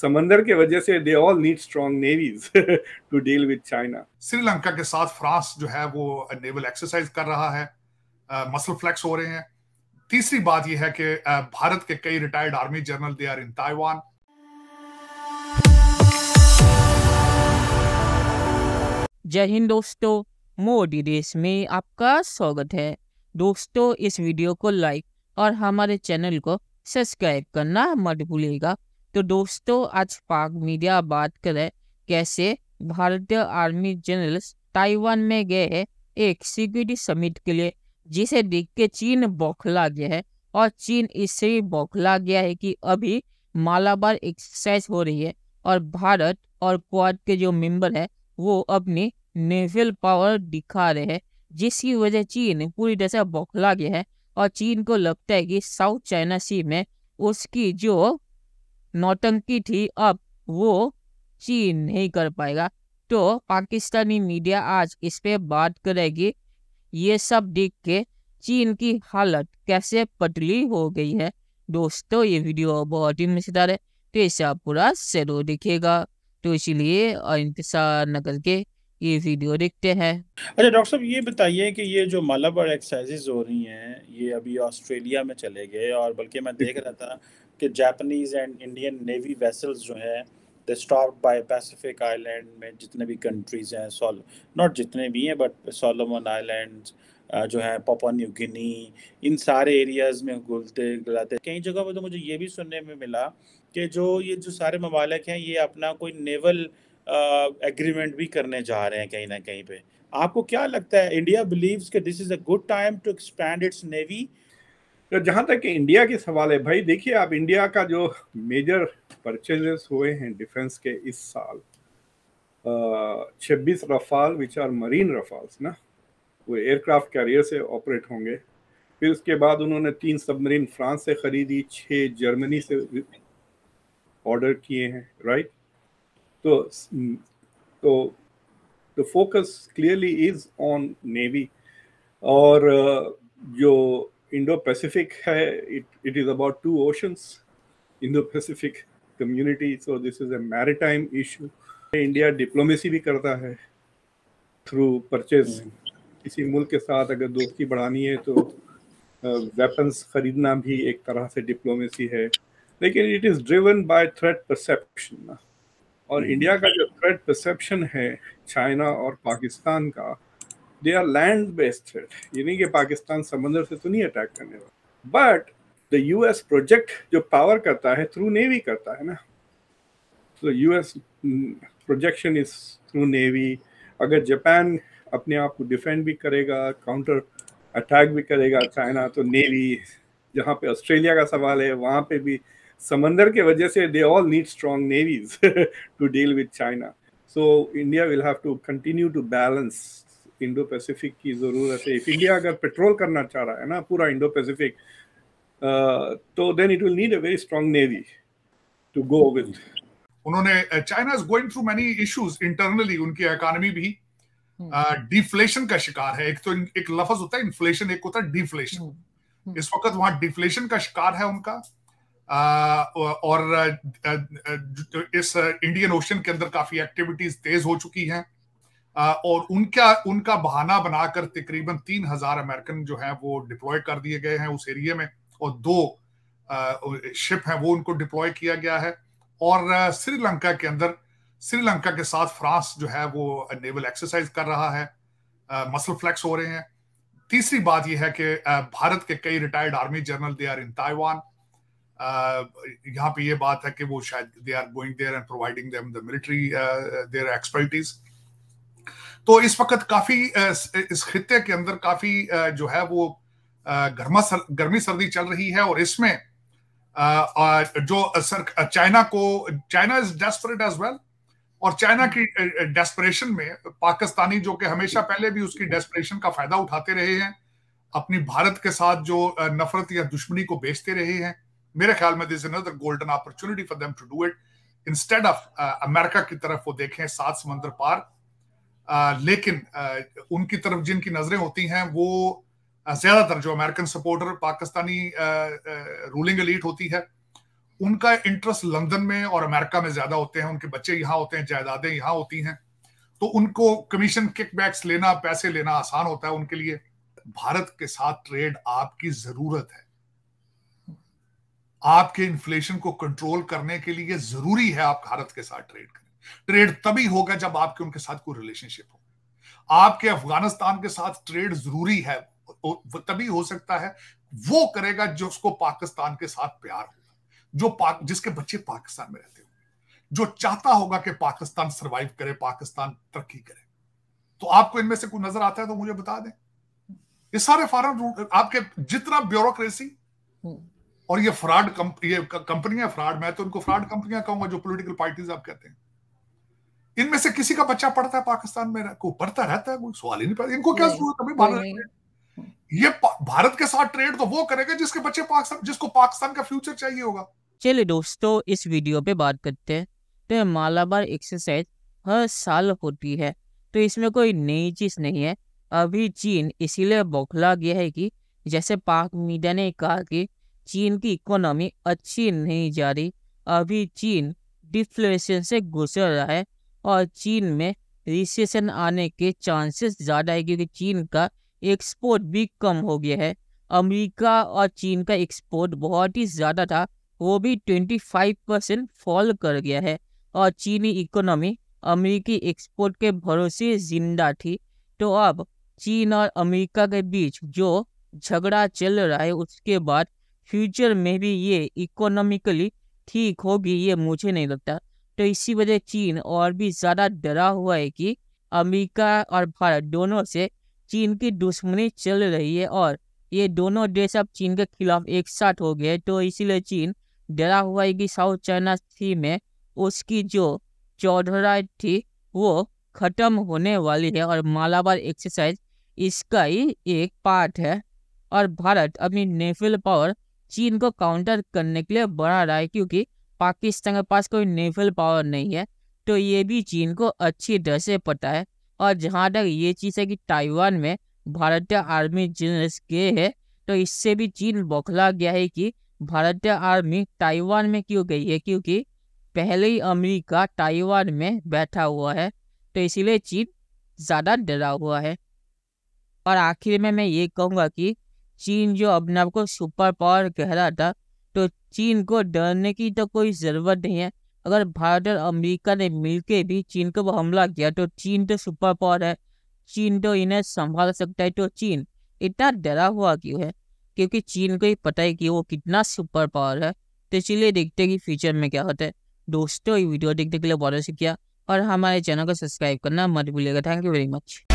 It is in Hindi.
समंदर के वजह से they all need strong navies to deal with China Sri Lanka के साथ फ्रांस जो है वो नेवल एक्सरसाइज कर रहा है मसल uh, फ्लेक्स हो रहे हैं तीसरी बात यह है कि uh, भारत के कई retired army general they are in Taiwan जय हिंद दोस्तों मोदी देश में आपका स्वागत है दोस्तों इस वीडियो को लाइक और हमारे चैनल को सब्सक्राइब करना मत भूलिएगा तो दोस्तों आज पाक मीडिया बात करे कैसे भारतीय आर्मी जनरल्स ताइवान में गए हैं एक सिक्योरिटी समिट के लिए जिसे देख के चीन बौखला गया है और चीन इससे बौखला गया है कि अभी मालाबार एक्सरसाइज हो रही है और भारत और क्वाड के जो मेंबर है वो अपनी नेवल पावर दिखा रहे हैं जिसकी वजह चीन पूरी तरह से बौखला गया है और चीन को लगता है कि साउथ चाइना सी में उसकी जो नौटंकी थी अब वो चीन नहीं कर पाएगा तो पाकिस्तानी मीडिया आज इस पर बात करेगी ये सब देख के चीन की हालत कैसे पतली हो गई है दोस्तों ये वीडियो बहुत ही मजेदार है तो इसे आप पूरा जरूर देखिएगा तो इसीलिए इंतजार न करके ये वीडियो देखते हैं अच्छा डॉक्टर साहब ये बताइए कि ये जो मालाबार एक्सरसाइजेज हो रही हैं ये अभी ऑस्ट्रेलिया में चले गए और बल्कि मैं देख रहा था कि Japanese and Indian navy vessels जो हैं the stop by Pacific island में जितने भी कंट्रीज हैं सोल नॉट जितने भी हैं बट सोलोमन आइलैंड जो है पापा न्यू गिनी इन सारे एरियाज में घुलते गलाते कई जगह पर तो मुझे ये भी सुनने में मिला कि जो ये जो सारे ममालिक हैं ये अपना कोई नेवल एग्रीमेंट भी करने जा रहे हैं कहीं ना कहीं पे आपको क्या लगता है इंडिया बिलीव्स कि this is a good time to expand its navy तो जहाँ तक इंडिया के सवाल है भाई देखिए आप इंडिया का जो मेजर परचेजेस हुए हैं डिफेंस के इस साल छब्बीस Rafale which are marine Rafales ना वो एयरक्राफ्ट कैरियर से ऑपरेट होंगे फिर उसके बाद उन्होंने तीन सबमरीन फ्रांस से खरीदी छः जर्मनी से ऑर्डर किए हैं राइट तो तो the focus clearly is on navy और जो पैसिफिक है it it is about two oceans Indo Pacific community so this is a maritime issue India diplomacy भी करता है थ्रू परचेज hmm. किसी मुल्क के साथ अगर दोस्ती बढ़ानी है तो वेपन्स uh, खरीदना भी एक तरह से डिप्लोमेसी है लेकिन it is driven by threat perception और इंडिया hmm. का जो थ्रेट परसेप्शन है चाइना और पाकिस्तान का they are land based threat यानी कि पाकिस्तान समंदर से तो नहीं अटैक करने वाला बट द यूएस प्रोजेक्ट जो पावर करता है थ्रू नेवी करता है ना तो US projection is through navy अगर जापान अपने आप को डिफेंड भी करेगा काउंटर अटैक भी करेगा चाइना तो नेवी जहाँ पे ऑस्ट्रेलिया का सवाल है वहाँ पे भी समंदर के वजह से they all need strong navies to deal with China so India will have to continue to balance Indo Pacific की ज़रूरत है इफ इंडिया अगर पेट्रोल करना चाह रहा है ना पूरा इंडो पैसिफिक तो then it will need a very strong navy to go with उन्होंने China is going through many issues internally उनकी इकोनॉमी भी डिफ्लेशन हम्म। uh, का शिकार है एक तो एक लफज होता है इन्फ्लेशन एक होता है डिफ्लेशन हम्म, हम्म। इस वक्त वहां डिफ्लेशन का शिकार है उनका आ, और इस इंडियन ओशन के अंदर काफी एक्टिविटीज तेज हो चुकी हैं और उनका उनका बहाना बनाकर तकरीबन तीन हजार अमेरिकन जो है वो डिप्लॉय कर दिए गए हैं उस एरिया में और दो शिप है वो उनको डिप्लॉय किया गया है और श्रीलंका के अंदर श्रीलंका के साथ फ्रांस जो है वो नेवल एक्सरसाइज कर रहा है मसल फ्लैक्स हो रहे हैं तीसरी बात यह है कि भारत के कई retired army general they are in Taiwan यहाँ पे ये बात है कि वो शायद they are going there and providing them the military their expertise तो इस वक्त काफी इस खत्े के अंदर काफी जो है वो गर्मा सर, गर्मी सर्दी चल रही है और इसमें जो सर चाइना को China is desperate as well और चाइना हम्म। की डेस्परेशन में पाकिस्तानी जो कि हमेशा पहले भी उसकी डेस्परेशन का फायदा उठाते रहे हैं अपनी भारत के साथ जो नफरत या दुश्मनी को बेचते रहे हैं मेरे ख्याल में this another golden opportunity for them to do it instead of America की तरफ वो देखें सात समंदर पार लेकिन उनकी तरफ जिनकी नजरें होती हैं वो ज्यादातर जो American supporter Pakistani ruling elite होती है उनका इंटरेस्ट लंदन में और अमेरिका में ज्यादा होते हैं उनके बच्चे यहाँ होते हैं जायदादें यहाँ होती हैं तो उनको कमीशन किकबैक्स लेना पैसे लेना आसान होता है उनके लिए भारत के साथ ट्रेड आपकी जरूरत है आपके इन्फ्लेशन को कंट्रोल करने के लिए जरूरी है आप भारत के साथ ट्रेड करें ट्रेड तभी होगा जब आपके उनके साथ कोई रिलेशनशिप हो आपके अफगानिस्तान के साथ ट्रेड जरूरी है तभी हो सकता है वो करेगा जो उसको पाकिस्तान के साथ प्यार होगा जो पाक जिसके बच्चे पाकिस्तान में रहते होंगे जो चाहता होगा कि पाकिस्तान सरवाइव करे पाकिस्तान तरक्की करे तो आपको इनमें से कोई नजर आता है तो मुझे बता दें ये सारे फॉरन रूट आपके जितना ब्यूरोक्रेसी हम्म। और ये फ्रॉड कंप, ये कंपनियां फ्रॉड मैं तो उनको फ्रॉड कंपनियां कहूंगा जो पॉलिटिकल पार्टीज आप कहते हैं इनमें से किसी का बच्चा पढ़ता है पाकिस्तान में को पढ़ता रहता है कोई सवाल ही नहीं पड़ता इनको क्या जरूरत है भारत ये भारत के साथ ट्रेड तो वो करेगा जिसके बच्चे पाकिस्तान जिसको पाकिस्तान का फ्यूचर चाहिए होगा चलिए दोस्तों इस वीडियो पे बात करते हैं तो मालाबार एक्सरसाइज हर साल होती है तो इसमें कोई नई चीज़ नहीं है अभी चीन इसीलिए बौखला गया है कि जैसे पाक मीडिया ने कहा कि चीन की इकोनॉमी अच्छी नहीं जा रही अभी चीन डिफ्लेशन से गुजर रहा है और चीन में रिसेशन आने के चांसेस ज़्यादा है क्योंकि चीन का एक्सपोर्ट भी कम हो गया है अमेरिका और चीन का एक्सपोर्ट बहुत ही ज़्यादा था वो भी 25 परसेंट फॉल कर गया है और चीनी इकोनॉमी अमेरिकी एक्सपोर्ट के भरोसे जिंदा थी तो अब चीन और अमेरिका के बीच जो झगड़ा चल रहा है उसके बाद फ्यूचर में भी ये इकोनॉमिकली ठीक होगी ये मुझे नहीं लगता तो इसी वजह चीन और भी ज़्यादा डरा हुआ है कि अमेरिका और भारत दोनों से चीन की दुश्मनी चल रही है और ये दोनों देश अब चीन के खिलाफ एक साथ हो गए तो इसीलिए चीन डरा हुआ है कि साउथ चाइना सी में उसकी जो चौधराई थी वो ख़त्म होने वाली है और मालाबार एक्सरसाइज इसका ही एक पार्ट है और भारत अपनी नेफिल पावर चीन को काउंटर करने के लिए बढ़ा रहा है क्योंकि पाकिस्तान के पास कोई नेवल पावर नहीं है तो ये भी चीन को अच्छी तरह से पता है और जहाँ तक ये चीज़ है कि ताइवान में भारतीय आर्मी जनरल्स गए है तो इससे भी चीन बौखला गया है कि भारतीय आर्मी ताइवान में क्यों गई है क्योंकि पहले ही अमरीका ताइवान में बैठा हुआ है तो इसीलिए चीन ज़्यादा डरा हुआ है और आखिर में मैं ये कहूँगा कि चीन जो अपने आप को सुपर पावर कह रहा था तो चीन को डरने की तो कोई ज़रूरत नहीं है अगर भारत और अमेरिका ने मिलकर भी चीन को हमला किया तो चीन तो सुपर पावर है चीन तो इन्हें संभाल सकता है तो चीन इतना डरा हुआ क्यों है क्योंकि चीन को ही पता है कि वो कितना सुपर पावर है तो चलिए देखते हैं कि फ्यूचर में क्या होता है दोस्तों ये वीडियो देखने के लिए बहुत से किया और हमारे चैनल को सब्सक्राइब करना मत भूलिएगा थैंक यू वेरी मच